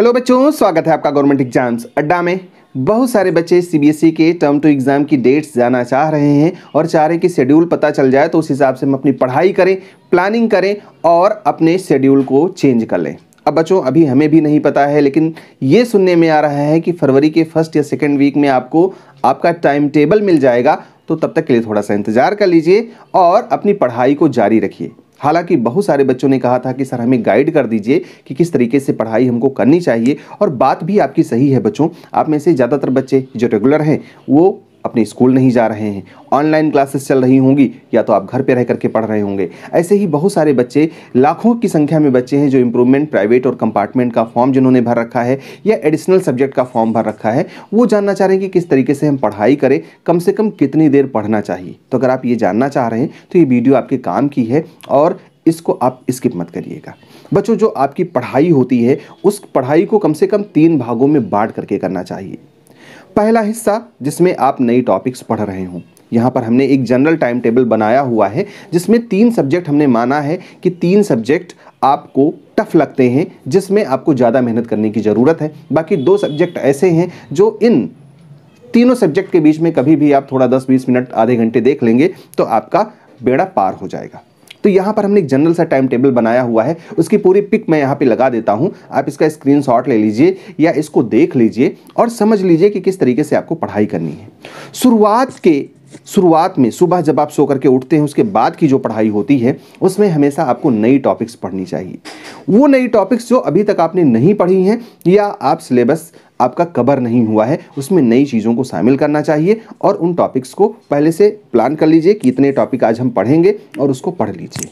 hello बच्चों स्वागत है आपका गवर्नमेंट एग्जाम्स अड्डा में बहुत सारे बच्चे सीबीएसई e के टर्म टू एग्ज़ाम की डेट्स जाना चाह रहे हैं और चाह रहे हैं कि शेड्यूल पता चल जाए तो उस हिसाब से हम अपनी पढ़ाई करें प्लानिंग करें और अपने शेड्यूल को चेंज कर लें अब बच्चों अभी हमें भी नहीं पता है लेकिन ये सुनने में आ रहा है कि फरवरी के फर्स्ट या सेकेंड वीक में आपको आपका टाइम टेबल मिल जाएगा तो तब तक के लिए थोड़ा सा इंतज़ार कर लीजिए और अपनी पढ़ाई को जारी रखिए हालांकि बहुत सारे बच्चों ने कहा था कि सर हमें गाइड कर दीजिए कि किस तरीके से पढ़ाई हमको करनी चाहिए और बात भी आपकी सही है बच्चों आप में से ज़्यादातर बच्चे जो रेगुलर हैं वो अपने स्कूल नहीं जा रहे हैं ऑनलाइन क्लासेस चल रही होंगी या तो आप घर पे रह करके पढ़ रहे होंगे ऐसे ही बहुत सारे बच्चे लाखों की संख्या में बच्चे हैं जो इम्प्रूवमेंट प्राइवेट और कंपार्टमेंट का फॉर्म जिन्होंने भर रखा है या एडिशनल सब्जेक्ट का फॉर्म भर रखा है वो जानना चाह रहे हैं कि किस तरीके से हम पढ़ाई करें कम से कम कितनी देर पढ़ना चाहिए तो अगर आप ये जानना चाह रहे हैं तो ये वीडियो आपके काम की है और इसको आप स्किप मत करिएगा बच्चों जो आपकी पढ़ाई होती है उस पढ़ाई को कम से कम तीन भागों में बांट करके करना चाहिए पहला हिस्सा जिसमें आप नई टॉपिक्स पढ़ रहे हों यहाँ पर हमने एक जनरल टाइम टेबल बनाया हुआ है जिसमें तीन सब्जेक्ट हमने माना है कि तीन सब्जेक्ट आपको टफ लगते हैं जिसमें आपको ज़्यादा मेहनत करने की ज़रूरत है बाकी दो सब्जेक्ट ऐसे हैं जो इन तीनों सब्जेक्ट के बीच में कभी भी आप थोड़ा 10-20 मिनट आधे घंटे देख लेंगे तो आपका बेड़ा पार हो जाएगा तो यहाँ पर हमने एक जनरल सा टाइम टेबल बनाया हुआ है उसकी पूरी पिक मैं यहाँ पे लगा देता हूँ आप इसका स्क्रीन ले लीजिए या इसको देख लीजिए और समझ लीजिए कि किस तरीके से आपको पढ़ाई करनी है शुरुआत के शुरुआत में सुबह जब आप सो करके उठते हैं उसके बाद की जो पढ़ाई होती है उसमें हमेशा आपको नई टॉपिक्स पढ़नी चाहिए वो नई टॉपिक्स जो अभी तक आपने नहीं पढ़ी हैं या आप सिलेबस आपका कवर नहीं हुआ है उसमें नई चीज़ों को शामिल करना चाहिए और उन टॉपिक्स को पहले से प्लान कर लीजिए कि इतने टॉपिक आज हम पढ़ेंगे और उसको पढ़ लीजिए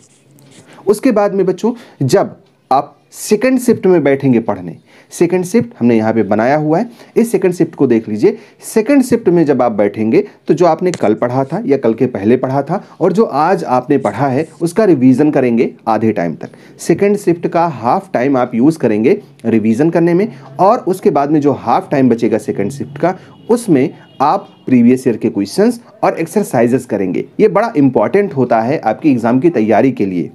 उसके बाद में बच्चों जब आप सेकंड शिफ्ट में बैठेंगे पढ़ने सेकंड शिफ्ट हमने यहाँ पे बनाया हुआ है इस सेकंड शिफ्ट को देख लीजिए सेकंड शिफ्ट में जब आप बैठेंगे तो जो आपने कल पढ़ा था या कल के पहले पढ़ा था और जो आज आपने पढ़ा है उसका रिवीजन करेंगे आधे टाइम तक सेकंड शिफ्ट का हाफ टाइम आप यूज़ करेंगे रिवीजन करने में और उसके बाद में जो हाफ टाइम बचेगा सेकेंड शिफ्ट का उसमें आप प्रीवियस ईयर के क्वेश्चन और एक्सरसाइजेस करेंगे ये बड़ा इंपॉर्टेंट होता है आपकी एग्ज़ाम की तैयारी के लिए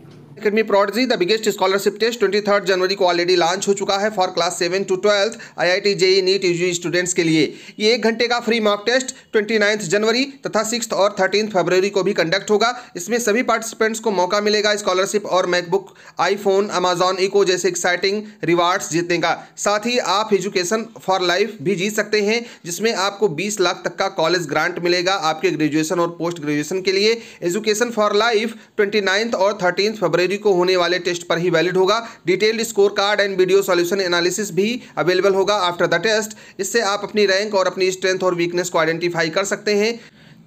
academy the biggest scholarship test twenty third जनवरी को ऑलरेडी लॉन्च हो चुका है for class seven to twelfth I I T JEE NEET UG students के लिए ये एक घंटे का free mock test twenty ninth जनवरी तथा सिक्स और थर्टीन फरवरी को भी कंडक्ट होगा इसमें सभी पार्टिसिपेंट्स को मौका मिलेगा स्कॉलरशिप और मैकबुक आईफोन अमेजॉन इको जैसे एक्साइटिंग रिवार्ड्स जीतने का साथ ही आप एजुकेशन फॉर लाइफ भी जीत सकते हैं जिसमें आपको बीस लाख तक का कॉलेज ग्रांट मिलेगा आपके ग्रेजुएशन और पोस्ट ग्रेजुएशन के लिए एजुकेशन फॉर लाइफ ट्वेंटी और थर्टीन फरवरी जनवरी को होने वाले टेस्ट पर ही वैलिड होगा detailed score card and video solution analysis भी अवेलेबल होगा आफ्टर द टेस्ट इससे आप अपनी रैंक और अपनी स्ट्रेंथ और वीकनेस को आइडेंटिफाई कर सकते हैं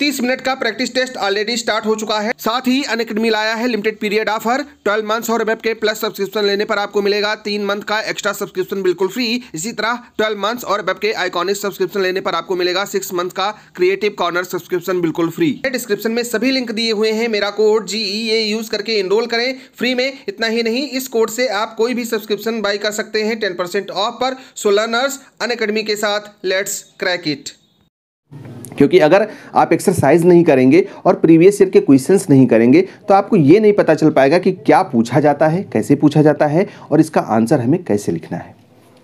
30 मिनट का प्रैक्टिस टेस्ट ऑलरेडी स्टार्ट हो चुका है साथ ही अनकेडमी लाया है लिमिटेड पीरियड ऑफर 12 मंथ्स और वेब के प्लस सब्सक्रिप्शन लेने पर आपको मिलेगा तीन मंथ का एक्स्ट्रा सब्सक्रिप्शन बिल्कुल फ्री इसी तरह 12 मंथ्स और वेब के आइकॉनिक सब्सक्रिप्शन लेने पर आपको मिलेगा सिक्स मंथ का क्रिएटिव कॉर्नर सब्सक्रिप्शन बिल्कुल फ्री डिस्क्रिप्शन में सभी लिंक दिए हुए हैं मेरा कोड जीईए यूज करके इनरोल करें फ्री में इतना ही नहीं इस कोड से आप कोई भी सब्सक्रिप्शन बाई कर सकते हैं टेन ऑफ पर सोलर्नर्स लर्नर्स अन के साथ लेट्स क्रैक इट क्योंकि अगर आप एक्सरसाइज नहीं करेंगे और प्रीवियस ईयर के क्वेश्चंस नहीं करेंगे तो आपको ये नहीं पता चल पाएगा कि क्या पूछा जाता है कैसे पूछा जाता है और इसका आंसर हमें कैसे लिखना है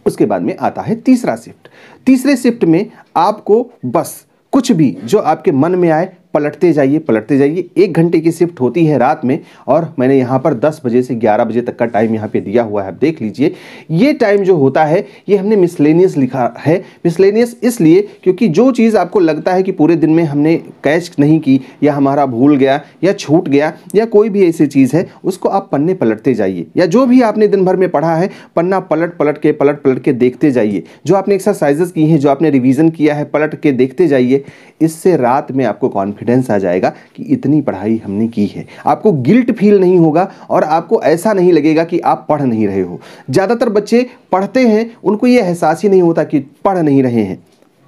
उसके बाद में आता है तीसरा शिफ्ट तीसरे शिफ्ट में आपको बस कुछ भी जो आपके मन में आए पलटते जाइए पलटते जाइए एक घंटे की शिफ्ट होती है रात में और मैंने यहाँ पर 10 बजे से 11 बजे तक का टाइम यहाँ पे दिया हुआ है आप देख लीजिए ये टाइम जो होता है ये हमने मिसलेनियस लिखा है मिसलेनियस इसलिए क्योंकि जो चीज़ आपको लगता है कि पूरे दिन में हमने कैच नहीं की या हमारा भूल गया या छूट गया या कोई भी ऐसी चीज़ है उसको आप पन्ने पलटते जाइए या जो भी आपने दिन भर में पढ़ा है पन्ना पलट पलट के पलट पलट के देखते जाइए जो आपने एक्सरसाइजेस की हैं जो आपने रिविज़न किया है पलट के देखते जाइए इससे रात में आपको कॉन्फिडेंस कॉन्फिडेंस आ जाएगा कि इतनी पढ़ाई हमने की है आपको गिल्ट फील नहीं होगा और आपको ऐसा नहीं लगेगा कि आप पढ़ नहीं रहे हो ज़्यादातर बच्चे पढ़ते हैं उनको ये एहसास ही नहीं होता कि पढ़ नहीं रहे हैं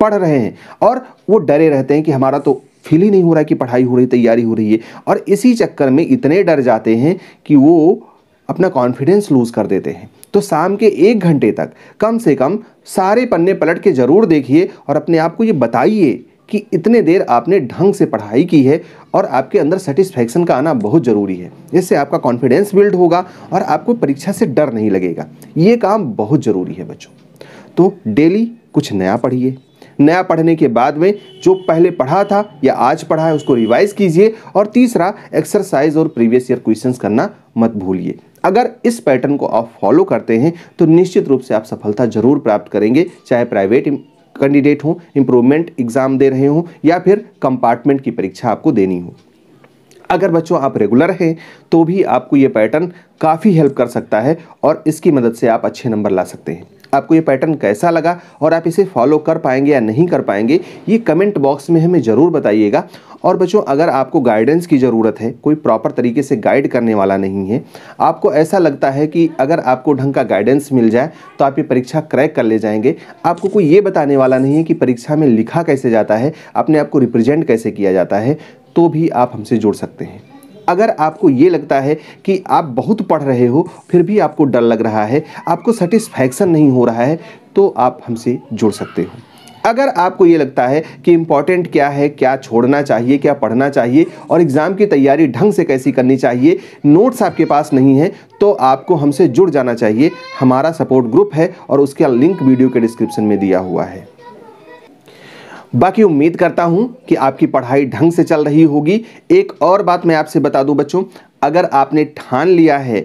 पढ़ रहे हैं और वो डरे रहते हैं कि हमारा तो फील ही नहीं हो रहा कि पढ़ाई हो रही तैयारी हो रही है और इसी चक्कर में इतने डर जाते हैं कि वो अपना कॉन्फिडेंस लूज़ कर देते हैं तो शाम के एक घंटे तक कम से कम सारे पन्ने पलट के ज़रूर देखिए और अपने आप को ये बताइए कि इतने देर आपने ढंग से पढ़ाई की है और आपके अंदर सेटिस्फैक्शन का आना बहुत ज़रूरी है इससे आपका कॉन्फिडेंस बिल्ड होगा और आपको परीक्षा से डर नहीं लगेगा ये काम बहुत ज़रूरी है बच्चों तो डेली कुछ नया पढ़िए नया पढ़ने के बाद में जो पहले पढ़ा था या आज पढ़ा है उसको रिवाइज कीजिए और तीसरा एक्सरसाइज और प्रीवियस ईयर क्वेश्चंस करना मत भूलिए अगर इस पैटर्न को आप फॉलो करते हैं तो निश्चित रूप से आप सफलता जरूर प्राप्त करेंगे चाहे प्राइवेट कैंडिडेट हों इम्प्रूवमेंट एग्ज़ाम दे रहे हों या फिर कंपार्टमेंट की परीक्षा आपको देनी हो अगर बच्चों आप रेगुलर हैं तो भी आपको ये पैटर्न काफ़ी हेल्प कर सकता है और इसकी मदद से आप अच्छे नंबर ला सकते हैं आपको ये पैटर्न कैसा लगा और आप इसे फॉलो कर पाएंगे या नहीं कर पाएंगे ये कमेंट बॉक्स में हमें ज़रूर बताइएगा और बच्चों अगर आपको गाइडेंस की ज़रूरत है कोई प्रॉपर तरीके से गाइड करने वाला नहीं है आपको ऐसा लगता है कि अगर आपको ढंग का गाइडेंस मिल जाए तो आप ये परीक्षा क्रैक कर ले जाएंगे आपको कोई ये बताने वाला नहीं है कि परीक्षा में लिखा कैसे जाता है अपने आप को रिप्रेजेंट कैसे किया जाता है तो भी आप हमसे जुड़ सकते हैं अगर आपको ये लगता है कि आप बहुत पढ़ रहे हो फिर भी आपको डर लग रहा है आपको सेटिस्फैक्शन नहीं हो रहा है तो आप हमसे जुड़ सकते हो अगर आपको ये लगता है कि इम्पॉर्टेंट क्या है क्या छोड़ना चाहिए क्या पढ़ना चाहिए और एग्ज़ाम की तैयारी ढंग से कैसी करनी चाहिए नोट्स आपके पास नहीं है तो आपको हमसे जुड़ जाना चाहिए हमारा सपोर्ट ग्रुप है और उसका लिंक वीडियो के डिस्क्रिप्शन में दिया हुआ है बाकी उम्मीद करता हूं कि आपकी पढ़ाई ढंग से चल रही होगी एक और बात मैं आपसे बता दूं बच्चों अगर आपने ठान लिया है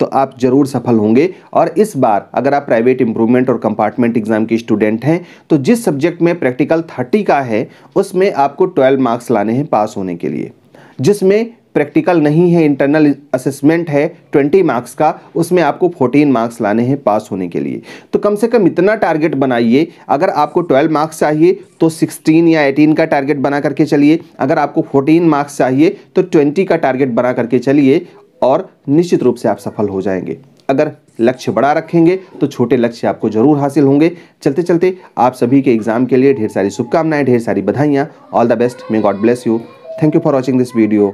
तो आप जरूर सफल होंगे और इस बार अगर आप प्राइवेट इंप्रूवमेंट और कंपार्टमेंट एग्जाम के स्टूडेंट हैं तो जिस सब्जेक्ट में प्रैक्टिकल थर्टी का है उसमें आपको ट्वेल्व मार्क्स लाने हैं पास होने के लिए जिसमें प्रैक्टिकल नहीं है इंटरनल असेसमेंट है 20 मार्क्स का उसमें आपको 14 मार्क्स लाने हैं पास होने के लिए तो कम से कम इतना टारगेट बनाइए अगर आपको 12 मार्क्स चाहिए तो 16 या 18 का टारगेट बना करके चलिए अगर आपको 14 मार्क्स चाहिए तो 20 का टारगेट बना करके चलिए और निश्चित रूप से आप सफल हो जाएंगे अगर लक्ष्य बड़ा रखेंगे तो छोटे लक्ष्य आपको जरूर हासिल होंगे चलते चलते आप सभी के एग्जाम के लिए ढेर सारी शुभकामनाएं ढेर सारी बधाइयाँ all the best may God bless you thank you for watching this video